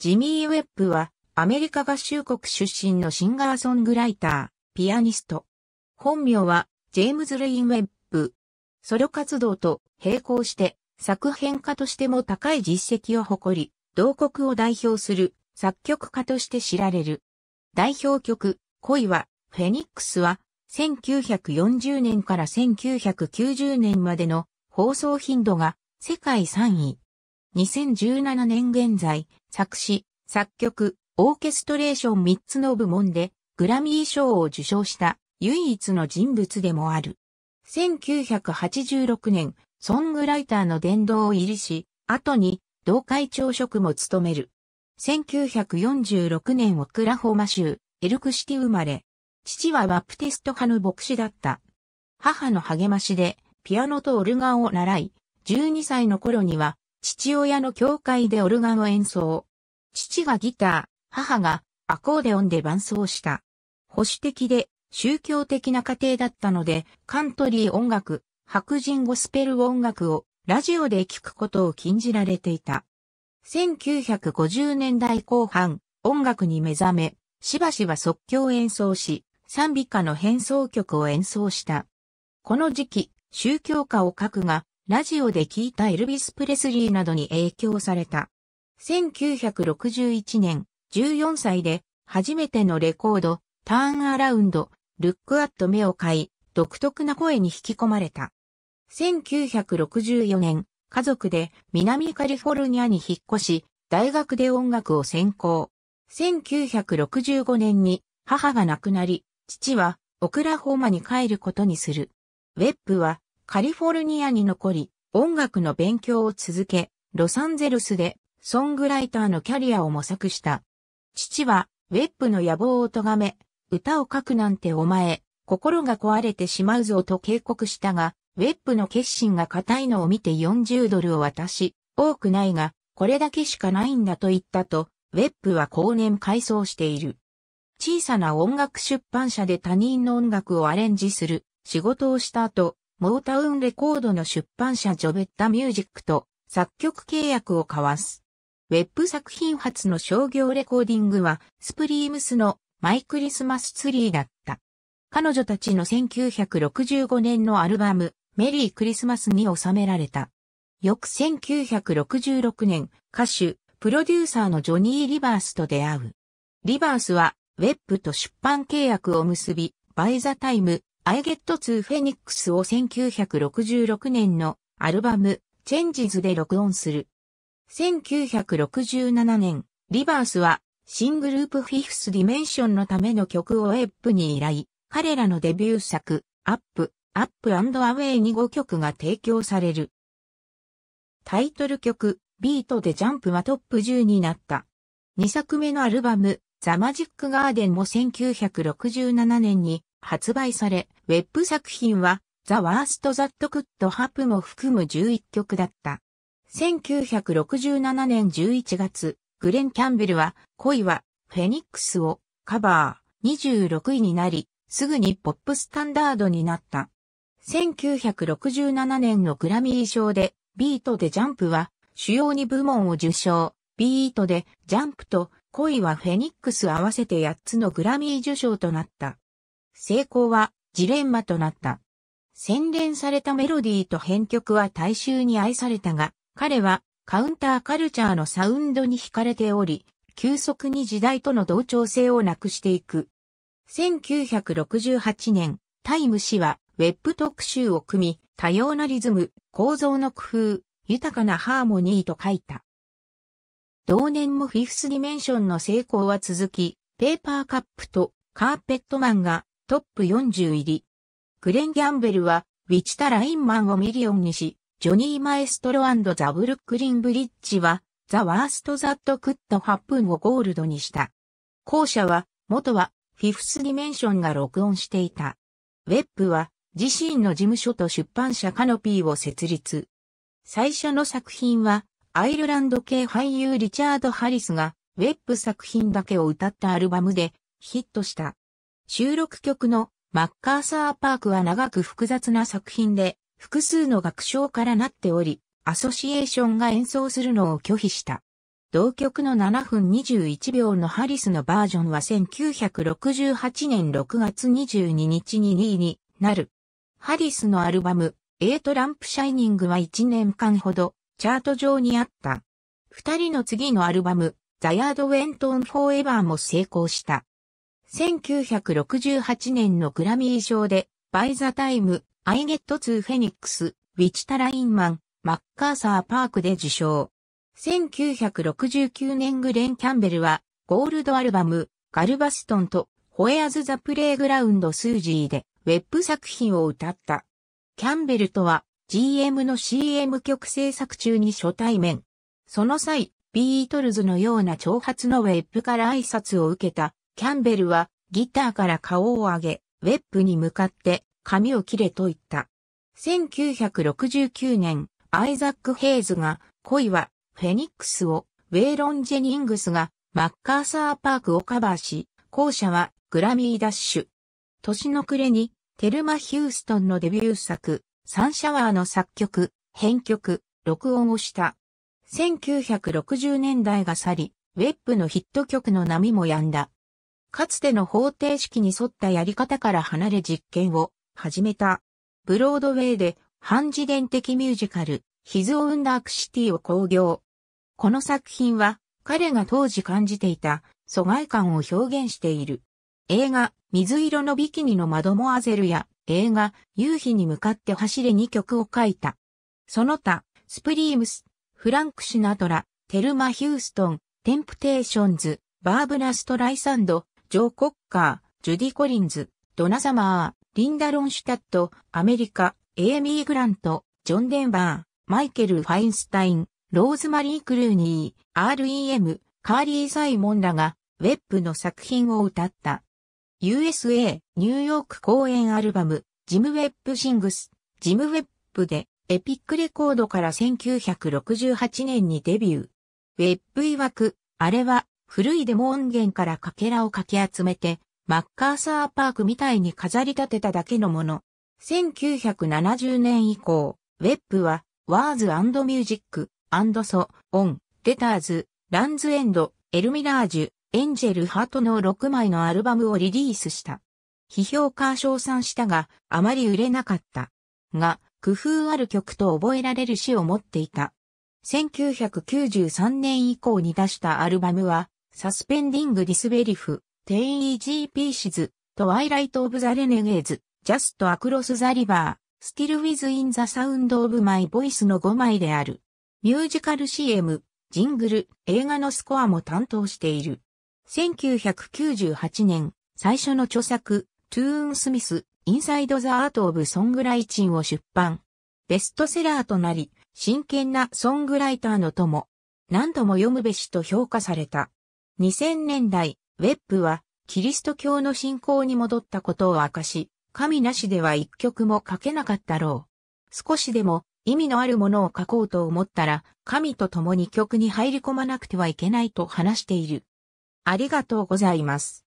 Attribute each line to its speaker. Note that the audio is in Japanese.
Speaker 1: ジミー・ウェップは、アメリカ合衆国出身のシンガーソングライター、ピアニスト。本名は、ジェームズ・レイン・ウェップ。ソロ活動と並行して、作編家としても高い実績を誇り、同国を代表する作曲家として知られる。代表曲、恋は、フェニックスは、1940年から1990年までの放送頻度が世界3位。2017年現在、作詞、作曲、オーケストレーション3つの部門でグラミー賞を受賞した唯一の人物でもある。1986年、ソングライターの殿堂を入りし、後に同会長職も務める。1946年オクラホマ州、エルクシティ生まれ。父はバプテスト派の牧師だった。母の励ましで、ピアノとオルガンを習い、12歳の頃には父親の教会でオルガンを演奏。父がギター、母がアコーデオンで伴奏した。保守的で宗教的な家庭だったので、カントリー音楽、白人ゴスペル音楽をラジオで聴くことを禁じられていた。1950年代後半、音楽に目覚め、しばしば即興演奏し、賛美歌の変奏曲を演奏した。この時期、宗教歌を書くが、ラジオで聞いたエルビス・プレスリーなどに影響された。1961年、14歳で、初めてのレコード、ターンアラウンド、ルックアット目を買い、独特な声に引き込まれた。1964年、家族で南カリフォルニアに引っ越し、大学で音楽を専攻。1965年に母が亡くなり、父はオクラホーマに帰ることにする。ウェップはカリフォルニアに残り、音楽の勉強を続け、ロサンゼルスでソングライターのキャリアを模索した。父は、ウェップの野望を咎め、歌を書くなんてお前、心が壊れてしまうぞと警告したが、ウェップの決心が固いのを見て40ドルを渡し、多くないが、これだけしかないんだと言ったと、ウェップは後年改装している。小さな音楽出版社で他人の音楽をアレンジする仕事をした後、モータウンレコードの出版社ジョベッタミュージックと作曲契約を交わす。ウェップ作品発の商業レコーディングはスプリームスのマイクリスマスツリーだった。彼女たちの1965年のアルバムメリークリスマスに収められた。翌1966年、歌手、プロデューサーのジョニー・リバースと出会う。リバースは、ウェップと出版契約を結び、バイザタイム、I Get to Phoenix を1966年のアルバム、チェンジズで録音する。1967年、リバースは、新グループフィフスディメンションのための曲をエップに依頼、彼らのデビュー作、アップ、アップアウェイに5曲が提供される。タイトル曲、ビートでジャンプはトップ10になった。2作目のアルバム、ザ・マジック・ガーデンも1967年に発売され、ウェップ作品は、The Worst That Could Happen も含む11曲だった。1967年11月、グレン・キャンベルは、恋は、フェニックスを、カバー、26位になり、すぐにポップスタンダードになった。1967年のグラミー賞で、ビートでジャンプは、主要に部門を受賞。ビートで、ジャンプと、恋はフェニックス合わせて8つのグラミー受賞となった。成功は、ジレンマとなった。洗練されたメロディーと編曲は大衆に愛されたが、彼はカウンターカルチャーのサウンドに惹かれており、急速に時代との同調性をなくしていく。1968年、タイム誌はウェブ特集を組み、多様なリズム、構造の工夫、豊かなハーモニーと書いた。同年もフィフスディメンションの成功は続き、ペーパーカップとカーペットマンがトップ40入り。クレン・ギャンベルは、ウィチタ・ラインマンをミリオンにし、ジョニー・マエストロザ・ブルックリン・ブリッジは、ザ・ワースト・ザット・クッド・ハップンをゴールドにした。後者は、元は、フィフス・ディメンションが録音していた。ウェップは、自身の事務所と出版社カノピーを設立。最初の作品は、アイルランド系俳優リチャード・ハリスが、ウェップ作品だけを歌ったアルバムで、ヒットした。収録曲のマッカーサーパークは長く複雑な作品で、複数の楽章からなっており、アソシエーションが演奏するのを拒否した。同曲の7分21秒のハリスのバージョンは1968年6月22日に2位になる。ハリスのアルバム、イトランプシャイニングは1年間ほどチャート上にあった。二人の次のアルバム、ザ・ヤード・ウェントン・フォーエバーも成功した。1968年のグラミー賞で、バイザタイム、アイゲットツーフェニックス、ウィチタラインマン、マッカーサーパークで受賞。1969年グレン・キャンベルは、ゴールドアルバム、ガルバストンと、ホエアズ・ザ・プレイグラウンド・スージーで、ウェップ作品を歌った。キャンベルとは、GM の CM 曲制作中に初対面。その際、ビートルズのような長髪のウェップから挨拶を受けたキャンベルはギターから顔を上げ、ウェップに向かって髪を切れと言った。1969年、アイザック・ヘイズが恋はフェニックスを、ウェイロン・ジェニングスがマッカーサー・パークをカバーし、後者はグラミー・ダッシュ。年の暮れにテルマ・ヒューストンのデビュー作、サンシャワーの作曲、編曲、録音をした。1960年代が去り、ウェップのヒット曲の波も止んだ。かつての方程式に沿ったやり方から離れ実験を始めた。ブロードウェイで半自伝的ミュージカル、ヒズ・オン・ダーク・シティを興行。この作品は彼が当時感じていた疎外感を表現している。映画、水色のビキニのマドモアゼルや映画、夕日に向かって走れに曲を書いた。その他、スプリームス、フランク・シナトラ、テルマ・ヒューストン、テンプテーションズ、バーブラ・ストライサンド、ジョー・コッカー、ジュディ・コリンズ、ドナ・サマー、リンダ・ロンシュタット、アメリカ、エイミー・グラント、ジョン・デンバー、マイケル・ファインスタイン、ローズマリー・クルーニー、REM、カーリー・サイモンらが、ウェップの作品を歌った。USA、ニューヨーク公演アルバム、ジム・ウェップ・シングス、ジム・ウェップで、エピックレコードから1968年にデビュー。ウェップ曰く、あれは古いデモ音源から欠片をかき集めて、マッカーサーパークみたいに飾り立てただけのもの。1970年以降、ウェップは、ワーズミュージック、ソ、オン、レターズ、ランズエンド、エルミラージュ、エンジェルハートの6枚のアルバムをリリースした。批評家賞賛したが、あまり売れなかった。が、工夫ある曲と覚えられる詩を持っていた。1993年以降に出したアルバムは、サスペンディング・ディスベリフ、テイ・イージー・ピーシズ、トワイライト・オブ・ザ・レネゲーズ、ジャスト・アクロス・ザ・リバー、スティル・ウィズ・イン・ザ・サウンド・オブ・マイ・ボイスの5枚である。ミュージカル CM、ジングル、映画のスコアも担当している。1998年、最初の著作、トゥーン・スミス、インサイド・ザ・アート・オブ・ソングライチンを出版。ベストセラーとなり、真剣なソングライターの友、何度も読むべしと評価された。2000年代、ウェップは、キリスト教の信仰に戻ったことを明かし、神なしでは一曲も書けなかったろう。少しでも意味のあるものを書こうと思ったら、神と共に曲に入り込まなくてはいけないと話している。ありがとうございます。